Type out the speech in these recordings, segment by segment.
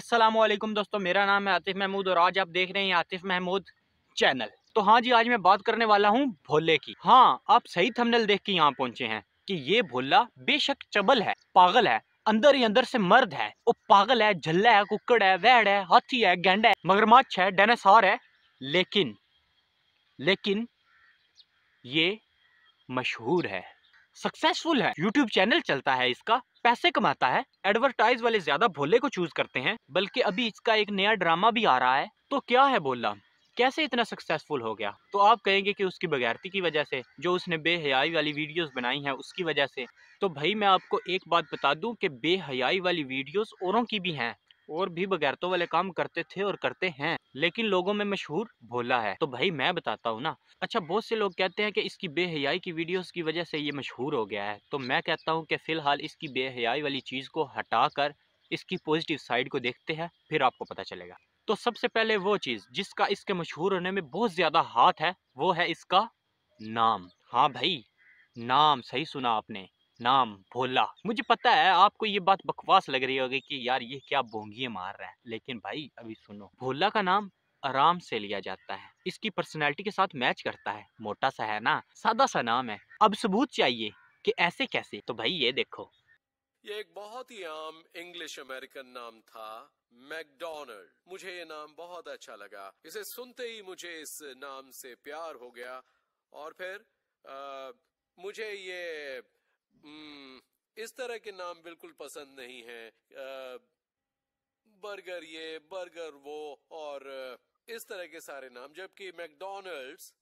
असलम दोस्तों मेरा नाम है आतिफ महमूद और आज आप देख रहे हैं आतिफ महमूद चैनल तो हाँ जी आज मैं बात करने वाला हूँ भोले की हाँ आप सही थंबनेल देख के यहाँ पहुँचे हैं कि ये भोला बेशक चबल है पागल है अंदर ही अंदर से मर्द है वो पागल है झल्ला है कुकड़ है वैड है हाथी है गेंडा है मगरमच्छ है डायनासोर है लेकिन लेकिन ये मशहूर है सक्सेसफुल है यूट्यूब चैनल चलता है इसका पैसे कमाता है एडवर्टाइज वाले ज्यादा भोले को चूज करते हैं बल्कि अभी इसका एक नया ड्रामा भी आ रहा है तो क्या है बोला कैसे इतना सक्सेसफुल हो गया तो आप कहेंगे कि उसकी बगैरती की वजह से जो उसने बेहयाई वाली वीडियोस बनाई हैं उसकी वजह से तो भाई मैं आपको एक बात बता दूं कि बेहयाई वाली वीडियोस औरों की भी हैं और भी बगैरतों वाले काम करते थे और करते हैं लेकिन लोगों में मशहूर भोला है तो भाई मैं बताता हूँ ना अच्छा बहुत से लोग कहते हैं कि इसकी बेहयाई की वीडियोस की वजह से ये मशहूर हो गया है तो मैं कहता हूँ कि फ़िलहाल इसकी बेहयाई वाली चीज़ को हटा कर इसकी पॉजिटिव साइड को देखते हैं फिर आपको पता चलेगा तो सबसे पहले वो चीज़ जिसका इसके मशहूर होने में बहुत ज़्यादा हाथ है वो है इसका नाम हाँ भाई नाम सही सुना आपने नाम भोला मुझे पता है आपको ये बात बकवास लग रही होगी कि यार ये क्या बोंगिए मार रहा है लेकिन भाई अभी सुनो भोला का नाम आराम से लिया जाता है इसकी पर्सनैलिटी के साथ मैच करता है मोटा सा है ना सादा सा नाम है अब सबूत चाहिए कि ऐसे कैसे तो भाई ये देखो ये एक बहुत ही आम इंग्लिश अमेरिकन नाम था मैकडोनल्ड मुझे ये नाम बहुत अच्छा लगा इसे सुनते ही मुझे इस नाम से प्यार हो गया और फिर आ, मुझे ये हम्म, इस तरह के नाम बिल्कुल पसंद नहीं है बर्गर ये बर्गर वो और इस तरह के सारे नाम जबकि मैकडोनल्ड्स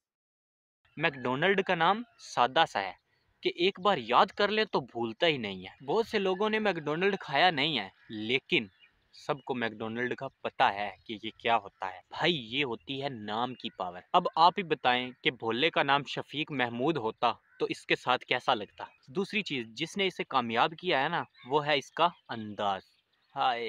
मैकडोनल्ड का नाम सादा सा है कि एक बार याद कर ले तो भूलता ही नहीं है बहुत से लोगों ने मैकडोनल्ड खाया नहीं है लेकिन सबको मैकडोनल्ड का पता है कि ये क्या होता है भाई ये होती है नाम की पावर अब आप ही बताएं कि भोले का नाम शफीक महमूद होता तो इसके साथ कैसा लगता दूसरी चीज़ जिसने इसे कामयाब किया है ना वो है इसका अंदाज हाय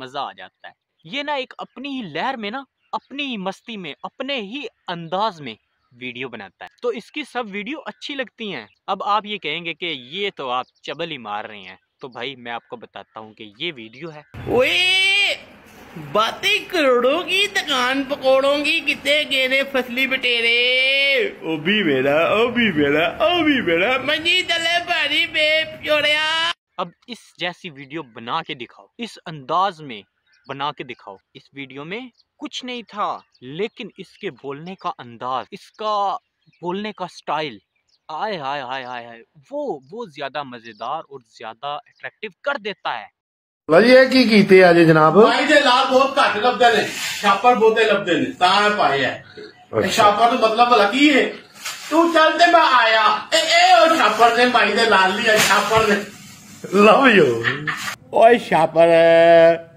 मज़ा आ जाता है ये ना एक अपनी ही लहर में ना अपनी ही मस्ती में अपने ही अंदाज में वीडियो बनाता है तो इसकी सब वीडियो अच्छी लगती हैं अब आप ये कहेंगे कि ये तो आप चबल ही मार रहे हैं तो भाई मैं आपको बताता हूँ कि ये वीडियो है ओए बातें करोड़ों की दुकान पकौड़ों की कितने गेरे फसली बटेरे अभी मेरा अभी मेरा अभी मेरा मनी तले भारी अब इस जैसी वीडियो बना के दिखाओ इस अंदाज में बना के दिखाओ इस वीडियो में कुछ नहीं था लेकिन इसके बोलने का अंदाज इसका बोलने का स्टाइल आय हाय हाय हाय हाय वो वो ज्यादा मजेदार और ज्यादा अट्रैक्टिव कर देता है ਵਧੀਆ ਕੀ ਕੀਤੇ ਆ ਜੀ ਜਨਾਬ ਭਾਈ ਦੇ ਲਾਲ ਬਹੁਤ ਘੱਟ ਲੱਭਦੇ ਨੇ ਛਾਪਰ ਬੋਤੇ ਲੱਭਦੇ ਨੇ ਤਾਂ ਪਾਏ ਐ ਛਾਪਰ ਦਾ ਮਤਲਬ ਭਲਾ ਕੀ ਹੈ ਤੂੰ ਚੱਲ ਤੇ ਮੈਂ ਆਇਆ ਇਹ ਇਹ ਉਹ ਛਾਪਰ ਨੇ ਭਾਈ ਦੇ ਲਾਲ ਲਈ ਛਾਪਰ ਨੇ ਲਵ ਯੂ ਓਏ ਛਾਪਰ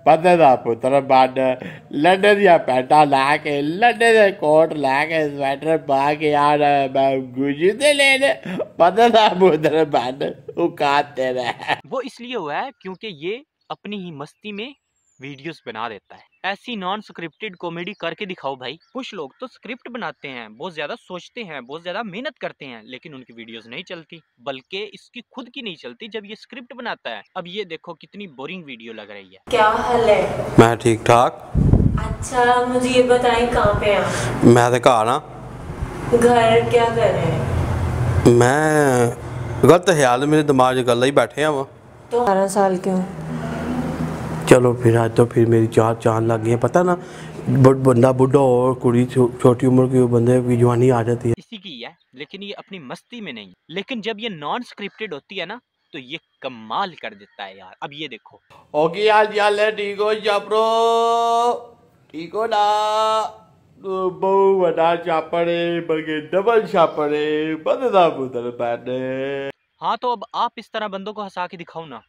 बंदे पुत्र बन लड़े दिया दैंटा ला के लड़े के कोट ला के स्वैटर पा के आ गुजू दे लेने बंदे पुत्र बन उ वो इसलिए हुआ है क्योंकि ये अपनी ही मस्ती में वीडियोस बना देता है ऐसी नॉन स्क्रिप्टेड कॉमेडी करके दिखाओ भाई कुछ लोग तो स्क्रिप्ट बनाते हैं बहुत ज़्यादा सोचते हैं बहुत ज़्यादा मेहनत करते हैं लेकिन उनकी वीडियोस नहीं चलती बल्कि इसकी खुद की नहीं चलती जब ये स्क्रिप्ट बनाता है अब ये देखो कितनी बोरिंग वीडियो लग रही है क्या हाल है मैं ठीक ठाक अच्छा मुझे ये बताए कहाँ पे मैं तो कहा ना घर क्या कर रहे हैं मैं गलत ख्याल मेरे दिमाग गल ही बैठे हैं वो तो 12 साल के हूँ चलो फिर आज हाँ, तो फिर मेरी चार चांद लग है पता ना बंदा बुढ़ा और कुड़ी छोटी उम्र की बंदे की जवानी आ जाती है इसी की है लेकिन ये अपनी मस्ती में नहीं लेकिन जब ये नॉन स्क्रिप्टेड होती है ना तो ये कमाल कर देता है यार अब ये देखो ओके यार यार ठीक हो चापरो ठीक हो ना बहु बड़ा ચાપડે बगे डबल छापड़े બધા बुदल બેઠે हाँ तो अब आप इस तरह बंदों को हंसा के दिखाओ ना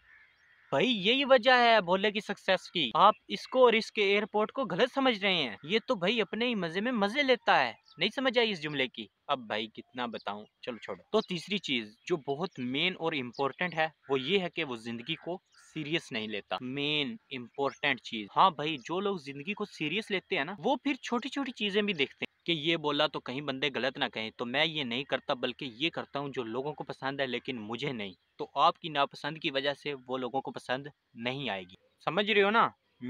भाई यही वजह है भोले की सक्सेस की आप इसको और इसके एयरपोर्ट को गलत समझ रहे हैं ये तो भाई अपने ही मजे में मजे लेता है नहीं समझ आई इस जुमले की अब भाई कितना बताऊं चलो छोड़ो तो तीसरी चीज जो बहुत मेन और इम्पोर्टेंट है वो ये है कि वो जिंदगी को सीरियस नहीं लेता मेन इम्पोर्टेंट चीज हाँ भाई जो लोग जिंदगी को सीरियस लेते हैं ना वो फिर छोटी छोटी चीजें भी देखते हैं कि ये बोला तो कहीं बंदे गलत ना कहें तो मैं ये नहीं करता बल्कि ये करता हूँ जो लोगों को पसंद है लेकिन मुझे नहीं तो आपकी नापसंद की वजह से वो लोगों को पसंद नहीं आएगी समझ रहे हो ना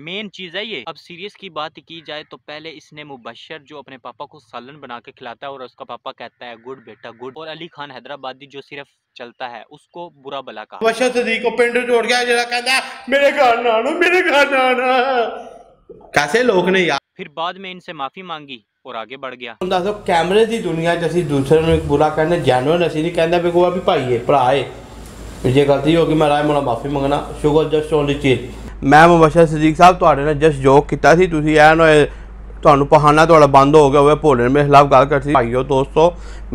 मेन चीज़ है ये अब सीरियस की बात की जाए तो पहले इसने मुबशर जो अपने पापा को सालन बना के खिलाता है और उसका पापा कहता है गुड बेटा गुड और अली खान हैदराबादी जो सिर्फ चलता है उसको बुरा भला का पिंड जोड़ गया मेरे मेरे कैसे लोग ने यार फिर बाद में इनसे माफ़ी मांगी और आगे बढ़ गया ਦੱਸੋ ਕੈਮਰੇ ਦੀ ਦੁਨੀਆ 'ਚ ਅਸੀਂ ਦੂਸਰੇ ਨੂੰ ਇੱਕ ਬੁਰਾ ਕਹਿੰਦੇ ਜਾਨਵਰ ਅਸੀਂ ਨਹੀਂ ਕਹਿੰਦਾ ਵੀ ਕੋਈ ਵੀ ਭਾਈ ਹੈ ਭਰਾ ਹੈ ਜੇ ਗਲਤੀ ਹੋ ਗਈ ਮੈਂ ਰਾਏ ਮੋਲਾ ਮਾਫੀ ਮੰਗਣਾ ਸ਼ੁਗਰ ਜਸਟ ਓਨਲੀ ਚੀਜ਼ ਮੈਂ ਮੁਬਸ਼ਰ ਸਦੀਕ ਸਾਹਿਬ ਤੁਹਾਡੇ ਨਾਲ ਜਸਟ ਜੋਕ ਕੀਤਾ ਸੀ ਤੁਸੀਂ ਐਨ ਤੁਹਾਨੂੰ ਪਹਾਨਾ ਤੁਹਾਡਾ ਬੰਦ ਹੋ ਗਿਆ ਹੋਵੇ ਭੋਲੇ ਮੇਰੇ ਖਿਲਾਫ ਗੱਲ ਕਰਤੀ ਭਾਈਓ दोस्तों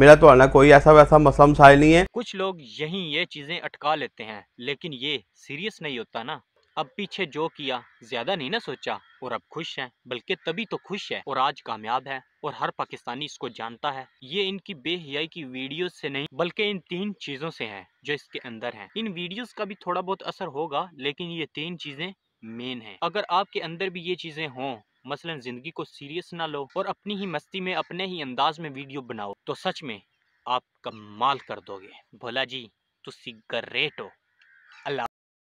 मेरा ਤੁਹਾਡੇ ਨਾਲ ਕੋਈ ਐਸਾ वैसा मसला मसाइल नहीं है कुछ लोग यहीं ये चीज़ें अटका लेते हैं लेकिन ये सीरियस नहीं होता ना अब पीछे जो किया ज्यादा नहीं ना सोचा और अब खुश है बल्कि तभी तो खुश है और आज कामयाब है और हर पाकिस्तानी इसको जानता है ये इनकी बेहियाई की वीडियो से नहीं बल्कि इन तीन चीजों से है जो इसके अंदर है इन वीडियो का भी थोड़ा बहुत असर होगा लेकिन ये तीन चीजें मेन है अगर आपके अंदर भी ये चीजें हों मसलन जिंदगी को सीरियस ना लो और अपनी ही मस्ती में अपने ही अंदाज में वीडियो बनाओ तो सच में आप कमाल कर दोगे भोला जी तुसी ग्रेट हो